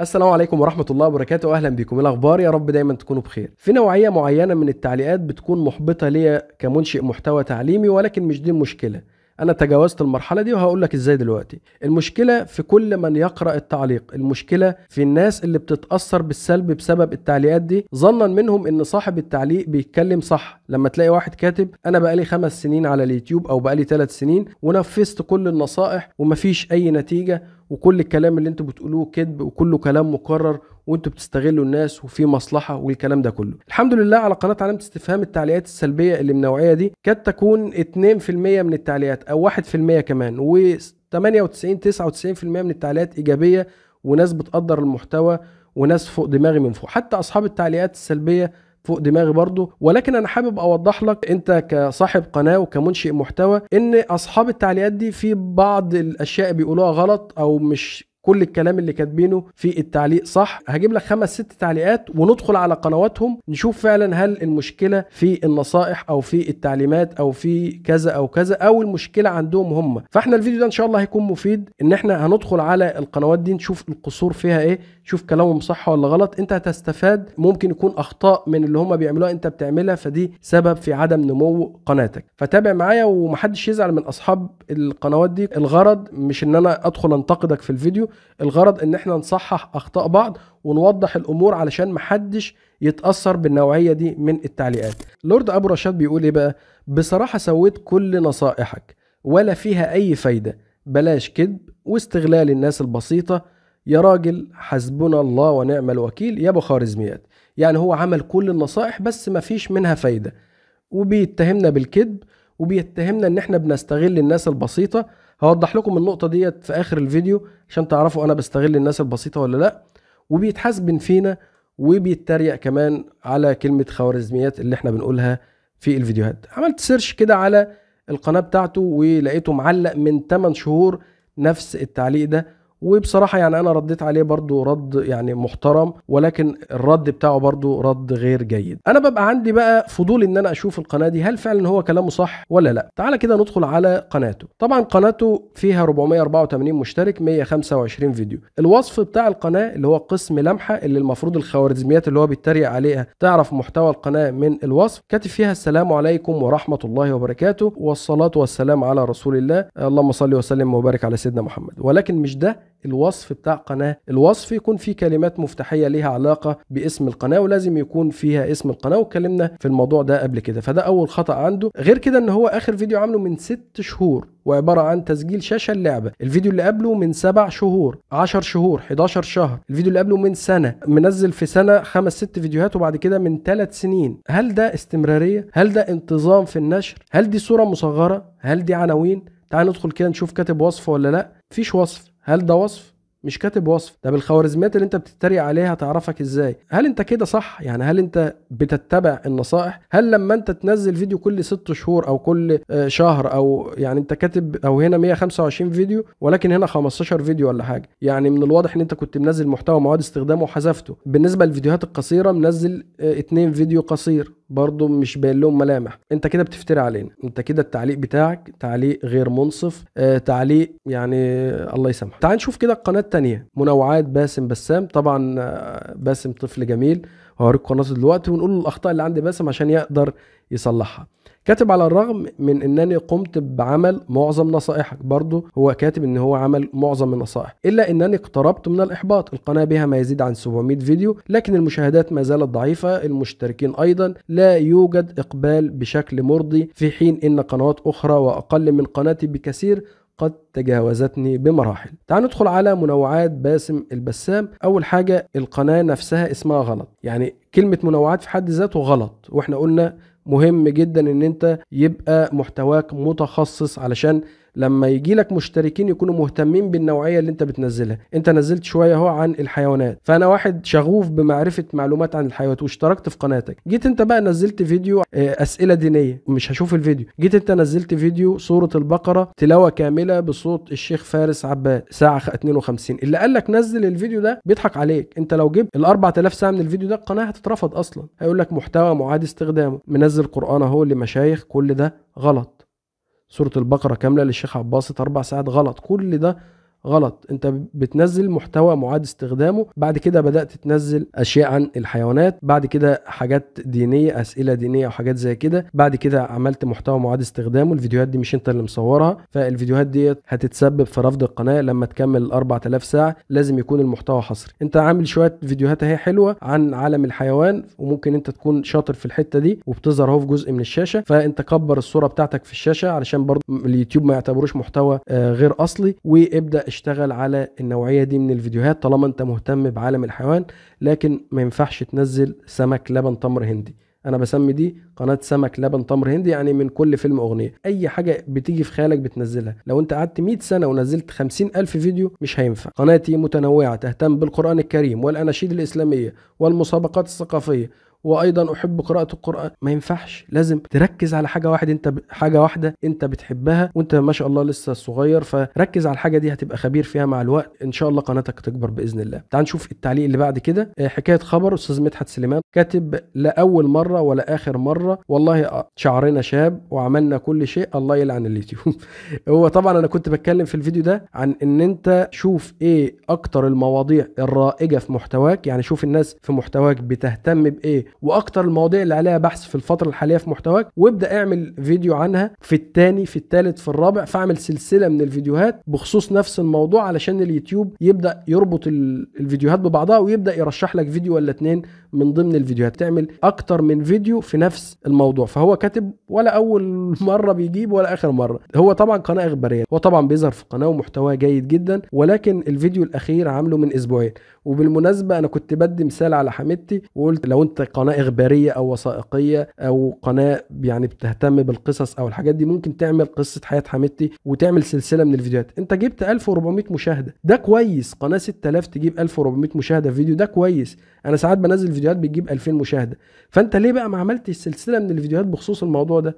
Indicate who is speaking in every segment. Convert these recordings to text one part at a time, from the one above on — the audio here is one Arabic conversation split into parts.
Speaker 1: السلام عليكم ورحمة الله وبركاته أهلا بكم الأخبار يا رب دايما تكونوا بخير في نوعية معينة من التعليقات بتكون محبطة ليا كمنشئ محتوى تعليمي ولكن مش دي المشكلة انا تجاوزت المرحله دي وهقول لك ازاي دلوقتي المشكله في كل من يقرا التعليق المشكله في الناس اللي بتتاثر بالسلب بسبب التعليقات دي ظنا منهم ان صاحب التعليق بيتكلم صح لما تلاقي واحد كاتب انا بقالي خمس سنين على اليوتيوب او بقالي ثلاث سنين ونفذت كل النصائح ومفيش اي نتيجه وكل الكلام اللي انتوا بتقولوه كذب وكله كلام مكرر وانتوا بتستغلوا الناس وفي مصلحه والكلام ده كله الحمد لله على قناه علامه استفهام التعليقات السلبيه اللي من النوعيه دي كانت تكون 2% من التعليقات او 1% كمان و 98 99% من التعليقات ايجابيه وناس بتقدر المحتوى وناس فوق دماغي من فوق حتى اصحاب التعليقات السلبيه فوق دماغي برضو ولكن انا حابب اوضح لك انت كصاحب قناه وكمنشئ محتوى ان اصحاب التعليقات دي في بعض الاشياء بيقولوها غلط او مش كل الكلام اللي كاتبينه في التعليق صح هجيب لك خمس ست تعليقات وندخل على قنواتهم نشوف فعلا هل المشكله في النصائح او في التعليمات او في كذا او كذا او المشكله عندهم هم فاحنا الفيديو ده ان شاء الله هيكون مفيد ان احنا هندخل على القنوات دي نشوف القصور فيها ايه شوف كلامهم صح ولا غلط انت هتستفاد ممكن يكون اخطاء من اللي هم بيعملوها انت بتعملها فدي سبب في عدم نمو قناتك فتابع معايا ومحدش يزعل من اصحاب القنوات دي الغرض مش ان انا ادخل انتقدك في الفيديو الغرض ان احنا نصحح اخطاء بعض ونوضح الامور علشان محدش يتاثر بالنوعيه دي من التعليقات لورد ابو رشاد بيقول ايه بقى بصراحه سويت كل نصائحك ولا فيها اي فايده بلاش كذب واستغلال الناس البسيطه يا راجل حسبنا الله ونعم الوكيل يا ابو خوارزميات يعني هو عمل كل النصائح بس ما فيش منها فايده وبيتهمنا بالكذب وبيتهمنا ان احنا بنستغل الناس البسيطه هوضح لكم النقطه ديت في اخر الفيديو عشان تعرفوا انا بستغل الناس البسيطه ولا لا وبيتحاسبن فينا وبيتريق كمان على كلمه خوارزميات اللي احنا بنقولها في الفيديوهات عملت سيرش كده على القناه بتاعته ولقيته معلق من 8 شهور نفس التعليق ده وبصراحه يعني انا رديت عليه برضو رد يعني محترم ولكن الرد بتاعه برضو رد غير جيد انا ببقى عندي بقى فضول ان انا اشوف القناه دي هل فعلا هو كلامه صح ولا لا تعالى كده ندخل على قناته طبعا قناته فيها 484 مشترك 125 فيديو الوصف بتاع القناه اللي هو قسم لمحه اللي المفروض الخوارزميات اللي هو بيتريق عليها تعرف محتوى القناه من الوصف كاتب فيها السلام عليكم ورحمه الله وبركاته والصلاه والسلام على رسول الله اللهم صل وسلم وبارك على سيدنا محمد ولكن مش ده الوصف بتاع قناه الوصف يكون فيه كلمات مفتاحيه ليها علاقه باسم القناه ولازم يكون فيها اسم القناه واتكلمنا في الموضوع ده قبل كده فده اول خطا عنده غير كده ان هو اخر فيديو عامله من ست شهور وعبارة عن تسجيل شاشة اللعبة الفيديو اللي قبله من سبع شهور 10 شهور 11 شهر الفيديو اللي قبله من سنة منزل في سنة خمس ست فيديوهات وبعد كده من ثلاث سنين هل ده استمرارية هل ده انتظام في النشر هل دي صورة مصغرة هل دي عناوين تعال ندخل كده نشوف كاتب وصف ولا لا مفيش وصف هل ده وصف مش كاتب وصف ده بالخوارزميات اللي انت بتتريق عليها تعرفك ازاي هل انت كده صح يعني هل انت بتتبع النصائح هل لما انت تنزل فيديو كل ست شهور او كل آه، شهر او يعني انت كاتب او هنا 125 فيديو ولكن هنا 15 فيديو ولا حاجه يعني من الواضح ان انت كنت منزل محتوى مواد استخدامه وحذفته بالنسبه للفيديوهات القصيره منزل اثنين آه، فيديو قصير برضه مش باين لهم ملامح انت كده بتفتري علينا انت كده التعليق بتاعك تعليق غير منصف آه تعليق يعني الله يسامحك تعال نشوف كده القناه الثانيه منوعات باسم بسام طبعا آه، باسم طفل جميل وهوريكم قناته دلوقتي ونقول الاخطاء اللي عند باسم عشان يقدر يصلحها كاتب على الرغم من انني قمت بعمل معظم نصائحك برضه هو كاتب ان هو عمل معظم النصائح الا انني اقتربت من الاحباط القناه بها ما يزيد عن 700 فيديو لكن المشاهدات ما زالت ضعيفه المشتركين ايضا لا يوجد اقبال بشكل مرضي في حين ان قنوات اخرى واقل من قناتي بكثير قد تجاوزتني بمراحل تعالوا ندخل على منوعات باسم البسام اول حاجه القناه نفسها اسمها غلط يعني كلمه منوعات في حد ذاته غلط واحنا قلنا مهم جدا ان انت يبقى محتواك متخصص علشان لما يجي لك مشتركين يكونوا مهتمين بالنوعيه اللي انت بتنزلها انت نزلت شويه اهو عن الحيوانات فانا واحد شغوف بمعرفه معلومات عن الحيوانات واشتركت في قناتك جيت انت بقى نزلت فيديو آه، اسئله دينيه مش هشوف الفيديو جيت انت نزلت فيديو سوره البقره تلاوه كامله بصوت الشيخ فارس عباد ساعه 52 اللي قال لك نزل الفيديو ده بيضحك عليك انت لو جبت ال 4000 ساعه من الفيديو ده القناه هتترفض اصلا هيقول لك محتوى معاد استخدامه منزل قران اهو لمشايخ كل ده غلط سوره البقره كامله للشيخ عباس اربع ساعات غلط كل ده غلط انت بتنزل محتوى معاد استخدامه بعد كده بدات تنزل اشياء عن الحيوانات بعد كده حاجات دينيه اسئله دينيه وحاجات زي كده بعد كده عملت محتوى معاد استخدامه الفيديوهات دي مش انت اللي مصورها فالفيديوهات دي هتتسبب في رفض القناه لما تكمل ال 4000 ساعه لازم يكون المحتوى حصري انت عامل شويه فيديوهات اهي حلوه عن عالم الحيوان وممكن انت تكون شاطر في الحته دي وبتظهر اهو في جزء من الشاشه فانت كبر الصوره بتاعتك في الشاشه علشان برضه اليوتيوب ما يعتبروش محتوى آه، غير اصلي وابدا اشتغل على النوعيه دي من الفيديوهات طالما انت مهتم بعالم الحيوان لكن ما ينفعش تنزل سمك لبن تمر هندي انا بسمي دي قناه سمك لبن تمر هندي يعني من كل فيلم اغنيه اي حاجه بتيجي في خيالك بتنزلها لو انت قعدت 100 سنه ونزلت 50 الف فيديو مش هينفع قناتي متنوعه تهتم بالقران الكريم والاناشيد الاسلاميه والمسابقات الثقافيه وايضا احب قراءه القران ما ينفعش لازم تركز على حاجه واحده انت ب... حاجه واحده انت بتحبها وانت ما شاء الله لسه صغير فركز على الحاجه دي هتبقى خبير فيها مع الوقت ان شاء الله قناتك تكبر باذن الله تعال نشوف التعليق اللي بعد كده آه، حكايه خبر استاذ مدحت سليمان كاتب لا اول مره ولا اخر مره والله شعرنا شاب وعملنا كل شيء الله يلعن اليوتيوب هو طبعا انا كنت بتكلم في الفيديو ده عن ان انت شوف ايه اكتر المواضيع الرائجه في محتواك يعني شوف الناس في محتواك بتهتم بايه واكتر المواضيع اللي عليها بحث في الفتره الحاليه في محتواك وابدا اعمل فيديو عنها في الثاني في الثالث في الرابع فاعمل سلسله من الفيديوهات بخصوص نفس الموضوع علشان اليوتيوب يبدا يربط الفيديوهات ببعضها ويبدا يرشح لك فيديو ولا اتنين من ضمن الفيديوهات تعمل اكتر من فيديو في نفس الموضوع فهو كاتب ولا اول مره بيجيب ولا اخر مره هو طبعا قناه اخباريه هو طبعا بيظهر في قناه ومحتواه جيد جدا ولكن الفيديو الاخير عامله من اسبوعين وبالمناسبه انا كنت بدي مثال على حميدتي وقلت لو انت قناه اخباريه او وثائقيه او قناه يعني بتهتم بالقصص او الحاجات دي ممكن تعمل قصه حياه حميدتي وتعمل سلسله من الفيديوهات انت جبت 1400 مشاهده ده كويس قناه 6000 تجيب 1400 مشاهده في فيديو ده كويس انا ساعات بنزل الفيديوهات بتجيب 2000 مشاهده فانت ليه بقى ما عملتش سلسله من الفيديوهات بخصوص الموضوع ده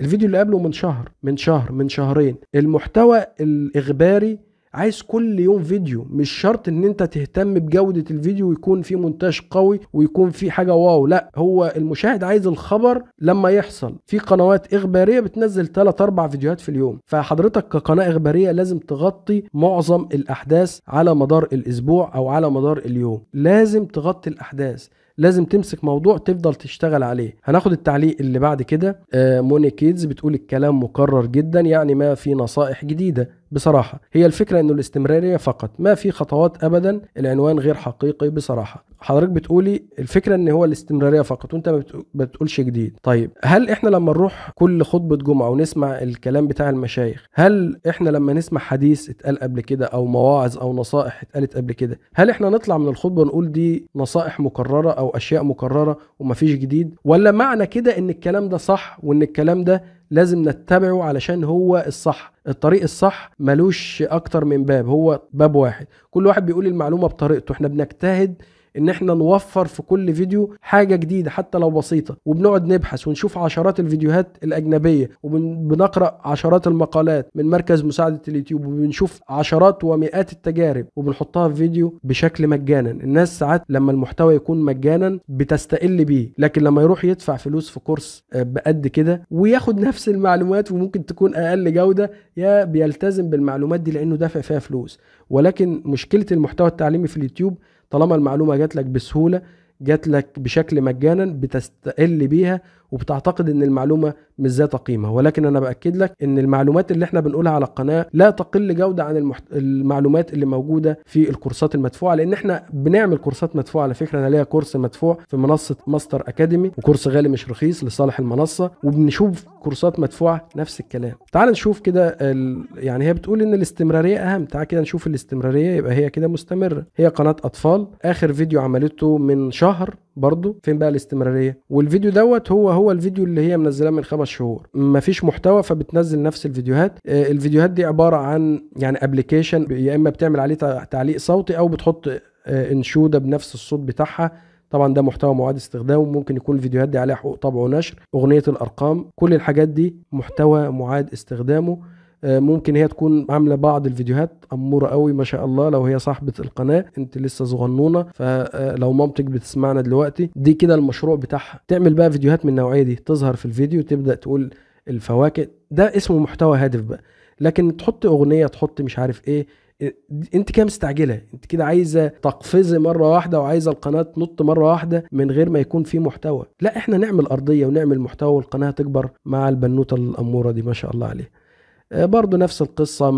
Speaker 1: الفيديو اللي قبله من شهر من شهر من شهرين المحتوى الاخباري عايز كل يوم فيديو مش شرط ان انت تهتم بجوده الفيديو ويكون في مونتاج قوي ويكون في حاجه واو لا هو المشاهد عايز الخبر لما يحصل في قنوات اخباريه بتنزل 3 4 فيديوهات في اليوم فحضرتك كقناه اخباريه لازم تغطي معظم الاحداث على مدار الاسبوع او على مدار اليوم لازم تغطي الاحداث لازم تمسك موضوع تفضل تشتغل عليه هناخد التعليق اللي بعد كده آه، موني كيدز بتقول الكلام مكرر جدا يعني ما في نصائح جديده بصراحة هي الفكرة انه الاستمرارية فقط ما في خطوات ابدا العنوان غير حقيقي بصراحة حضرتك بتقولي الفكرة ان هو الاستمرارية فقط وانت ما بتقولش جديد طيب هل احنا لما نروح كل خطبة جمعة ونسمع الكلام بتاع المشايخ هل احنا لما نسمع حديث اتقال قبل كده او مواعظ او نصائح اتقالت قبل كده هل احنا نطلع من الخطبة نقول دي نصائح مكررة او اشياء مكررة ومفيش جديد ولا معنى كده ان الكلام ده صح وان الكلام ده لازم نتبعه علشان هو الصح الطريق الصح ملوش اكتر من باب هو باب واحد كل واحد بيقول المعلومه بطريقته احنا بنجتهد ان احنا نوفر في كل فيديو حاجه جديده حتى لو بسيطه وبنقعد نبحث ونشوف عشرات الفيديوهات الاجنبيه وبنقرا عشرات المقالات من مركز مساعده اليوتيوب وبنشوف عشرات ومئات التجارب وبنحطها في فيديو بشكل مجانا الناس ساعات لما المحتوى يكون مجانا بتستقل بيه لكن لما يروح يدفع فلوس في كورس آه، بقد كده وياخد نفس المعلومات وممكن تكون اقل جوده يا بيلتزم بالمعلومات دي لانه دافع فيها فلوس ولكن مشكله المحتوى التعليمي في اليوتيوب طالما المعلومه جات لك بسهوله جات لك بشكل مجانا بتستقل بيها وبتعتقد ان المعلومه مش ذات قيمه ولكن انا باكد لك ان المعلومات اللي احنا بنقولها على القناه لا تقل جوده عن المحت... المعلومات اللي موجوده في الكورسات المدفوعه لان احنا بنعمل كورسات مدفوعه على فكره انا ليا كورس مدفوع في منصه ماستر اكاديمي وكورس غالي مش رخيص لصالح المنصه وبنشوف كورسات مدفوعه نفس الكلام تعال نشوف كده ال... يعني هي بتقول ان الاستمراريه اهم تعال كده نشوف الاستمراريه يبقى هي كده مستمره هي قناه اطفال اخر فيديو عملته من شهر برضه فين بقى الاستمراريه والفيديو دوت هو هو هو الفيديو اللي هي منزلاه من خمس شهور مفيش محتوى فبتنزل نفس الفيديوهات آه، الفيديوهات دي عباره عن يعني ابلكيشن يا اما بتعمل عليه تعليق صوتي او بتحط آه، انشوده بنفس الصوت بتاعها طبعا ده محتوى معاد استخدام ممكن يكون الفيديوهات دي عليها حقوق طبع ونشر اغنيه الارقام كل الحاجات دي محتوى معاد استخدامه آه، ممكن هي تكون عامله بعض الفيديوهات اموره قوي ما شاء الله لو هي صاحبه القناه انت لسه صغنونه فلو آه، مامتك بتسمعنا دلوقتي دي كده المشروع بتاعها تعمل بقى فيديوهات من النوعيه دي تظهر في الفيديو تبدا تقول الفواكه ده اسمه محتوى هادف بقى لكن تحط اغنيه تحط مش عارف ايه, إيه، انت كده مستعجله انت كده عايزه تقفزي مره واحده وعايزه القناه تنط مره واحده من غير ما يكون في محتوى لا احنا نعمل ارضيه ونعمل محتوى والقناه تكبر مع البنوته الاموره دي ما شاء الله عليها آه، برضو نفس القصة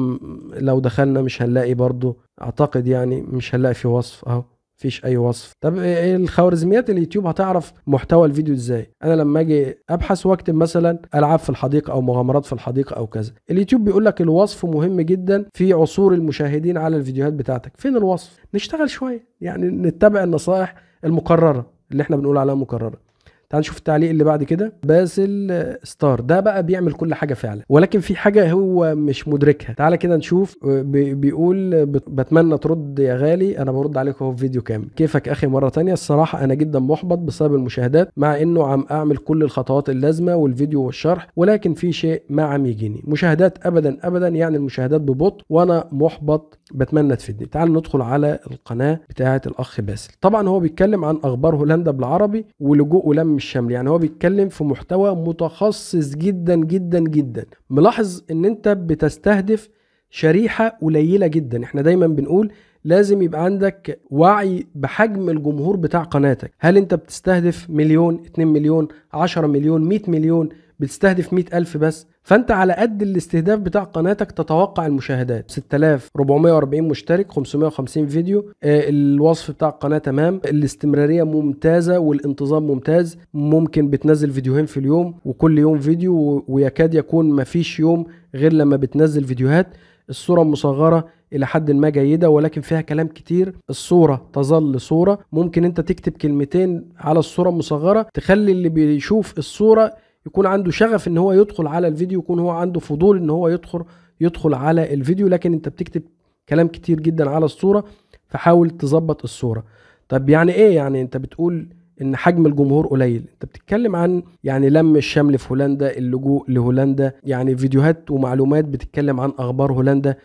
Speaker 1: لو دخلنا مش هنلاقي برضو اعتقد يعني مش هنلاقي في وصف اهو مفيش اي وصف طب آه، الخوارزميات اليوتيوب هتعرف محتوى الفيديو ازاي انا لما اجي ابحث واكتب مثلا العاب في الحديقه او مغامرات في الحديقه او كذا اليوتيوب بيقول لك الوصف مهم جدا في عصور المشاهدين على الفيديوهات بتاعتك فين الوصف نشتغل شويه يعني نتبع النصائح المكرره اللي احنا بنقول عليها مكرره تعال نشوف التعليق اللي بعد كده باسل ستار ده بقى بيعمل كل حاجه فعلا ولكن في حاجه هو مش مدركها تعال كده نشوف آه، بيقول بتمنى ترد يا غالي انا برد عليك اهو في فيديو كامل كيفك اخي مره تانية الصراحه انا جدا محبط بسبب المشاهدات مع انه عم اعمل كل الخطوات اللازمه والفيديو والشرح ولكن في شيء ما عم يجيني مشاهدات ابدا ابدا يعني المشاهدات ببطء وانا محبط بتمنى تفيدني تعال ندخل على القناه بتاعه الاخ باسل طبعا هو بيتكلم عن اخبار هولندا بالعربي ولجوء لم مش شامل يعني هو بيتكلم في محتوى متخصص جدا جدا جدا ملاحظ ان انت بتستهدف شريحه قليله جدا احنا دايما بنقول لازم يبقى عندك وعي بحجم الجمهور بتاع قناتك هل انت بتستهدف مليون 2 مليون 10 مليون 100 مليون بتستهدف 100000 بس فانت على قد الاستهداف بتاع قناتك تتوقع المشاهدات 6440 مشترك 550 فيديو آه، الوصف بتاع القناه تمام الاستمراريه ممتازه والانتظام ممتاز ممكن بتنزل فيديوهين في اليوم وكل يوم فيديو ويكاد يكون مفيش يوم غير لما بتنزل فيديوهات الصوره مصغره الى حد ما جيده ولكن فيها كلام كتير الصوره تظل صوره ممكن انت تكتب كلمتين على الصوره المصغره تخلي اللي بيشوف الصوره يكون عنده شغف ان هو يدخل على الفيديو يكون هو عنده فضول ان هو يدخل يدخل على الفيديو لكن انت بتكتب كلام كتير جدا على الصوره فحاول تظبط الصوره طب يعني ايه يعني انت بتقول ان حجم الجمهور قليل انت بتتكلم عن يعني لم الشمل في هولندا اللجوء لهولندا يعني فيديوهات ومعلومات بتتكلم عن اخبار هولندا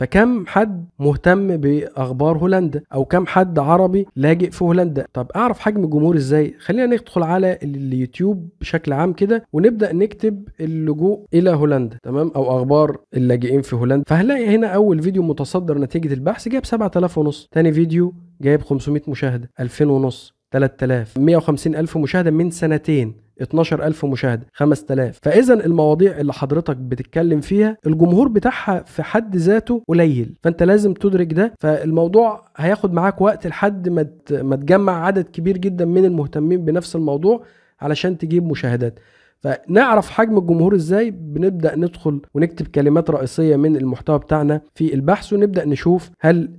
Speaker 1: فكم حد مهتم باخبار هولندا او كم حد عربي لاجئ في هولندا طب اعرف حجم الجمهور ازاي خلينا ندخل على اليوتيوب بشكل عام كده ونبدا نكتب اللجوء الى هولندا تمام او اخبار اللاجئين في هولندا فهنلاقي هنا اول فيديو متصدر نتيجه البحث جاب 7000 ونص تاني فيديو جايب 500 مشاهده 2000 ونص 3000 150000 مشاهده من سنتين 12000 مشاهده 5000 فاذا المواضيع اللي حضرتك بتتكلم فيها الجمهور بتاعها في حد ذاته قليل فانت لازم تدرك ده فالموضوع هياخد معاك وقت لحد ما ما تجمع عدد كبير جدا من المهتمين بنفس الموضوع علشان تجيب مشاهدات فنعرف حجم الجمهور ازاي بنبدا ندخل ونكتب كلمات رئيسيه من المحتوى بتاعنا في البحث ونبدا نشوف هل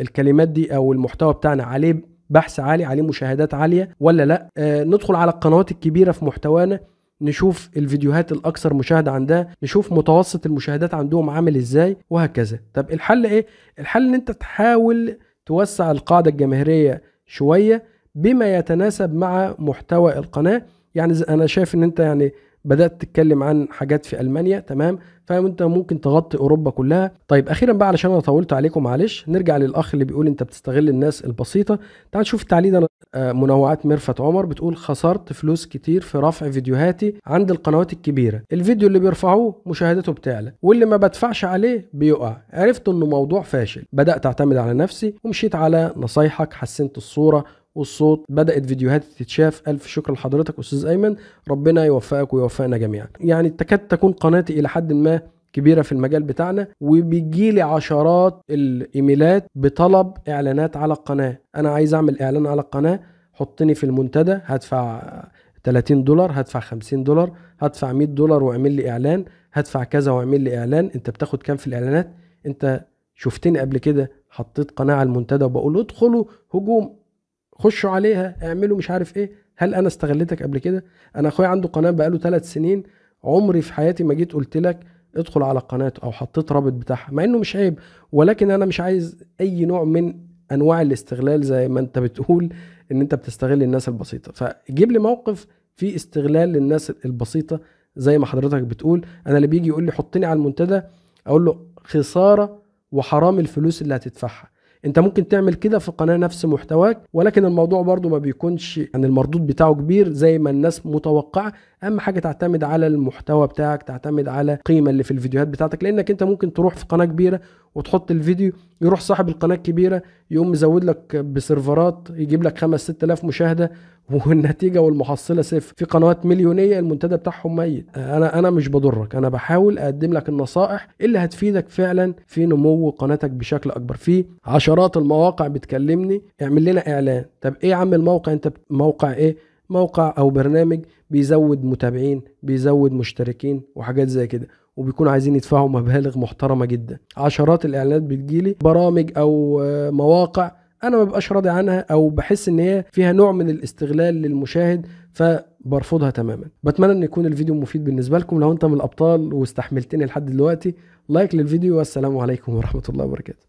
Speaker 1: الكلمات دي او المحتوى بتاعنا عليه بحث عالي عليه مشاهدات عاليه ولا لا آه ندخل على القنوات الكبيره في محتوانا نشوف الفيديوهات الاكثر مشاهده عندها نشوف متوسط المشاهدات عندهم عامل ازاي وهكذا طب الحل ايه الحل ان انت تحاول توسع القاعده الجماهيريه شويه بما يتناسب مع محتوى القناه يعني انا شايف ان انت يعني بدات تتكلم عن حاجات في المانيا تمام فانت ممكن تغطي اوروبا كلها طيب اخيرا بقى علشان انا طولت عليكم معلش نرجع للاخ اللي بيقول انت بتستغل الناس البسيطه تعال نشوف التعليق ده آه، منوعات ميرفت عمر بتقول خسرت فلوس كتير في رفع فيديوهاتي عند القنوات الكبيره الفيديو اللي بيرفعوه مشاهدته بتعلى واللي ما بدفعش عليه بيقع عرفت انه موضوع فاشل بدات اعتمد على نفسي ومشيت على نصايحك حسنت الصوره والصوت بدات فيديوهات تتشاف الف شكر لحضرتك استاذ ايمن ربنا يوفقك ويوفقنا جميعا يعني تكاد تكون قناتي الى حد ما كبيره في المجال بتاعنا وبيجي لي عشرات الايميلات بطلب اعلانات على القناه انا عايز اعمل اعلان على القناه حطني في المنتدى هدفع 30 دولار هدفع 50 دولار هدفع 100 دولار واعمل لي اعلان هدفع كذا واعمل لي اعلان انت بتاخد كام في الاعلانات انت شفتني قبل كده حطيت قناه على المنتدى وبقول ادخلوا هجوم خشوا عليها اعملوا مش عارف ايه هل انا استغلتك قبل كده انا اخويا عنده قناه بقاله ثلاث سنين عمري في حياتي ما جيت قلت لك ادخل على قناته او حطيت رابط بتاعها مع انه مش عيب ولكن انا مش عايز اي نوع من انواع الاستغلال زي ما انت بتقول ان انت بتستغل الناس البسيطه فجيب لي موقف في استغلال للناس البسيطه زي ما حضرتك بتقول انا اللي بيجي يقول لي حطني على المنتدى اقول له خساره وحرام الفلوس اللي هتدفعها انت ممكن تعمل كده في قناه نفس محتواك ولكن الموضوع برضو ما بيكونش يعني المردود بتاعه كبير زي ما الناس متوقعه اهم حاجه تعتمد على المحتوى بتاعك تعتمد على القيمه اللي في الفيديوهات بتاعتك لانك انت ممكن تروح في قناه كبيره وتحط الفيديو يروح صاحب القناه الكبيره يقوم مزود لك بسيرفرات يجيب لك 5 6000 مشاهده والنتيجه والمحصله صفر في قنوات مليونيه المنتدى بتاعهم ميت انا انا مش بضرك انا بحاول اقدم لك النصائح اللي هتفيدك فعلا في نمو قناتك بشكل اكبر في عشرات المواقع بتكلمني اعمل لنا اعلان طب ايه يا عم الموقع انت موقع ايه موقع او برنامج بيزود متابعين بيزود مشتركين وحاجات زي كده وبيكونوا عايزين يدفعوا مبالغ محترمه جدا عشرات الاعلانات بتجيلي برامج او آه، مواقع انا ما ببقاش راضي عنها او بحس ان هي فيها نوع من الاستغلال للمشاهد فبرفضها تماما بتمنى ان يكون الفيديو مفيد بالنسبه لكم لو انت من الابطال واستحملتني لحد دلوقتي لايك للفيديو والسلام عليكم ورحمه الله وبركاته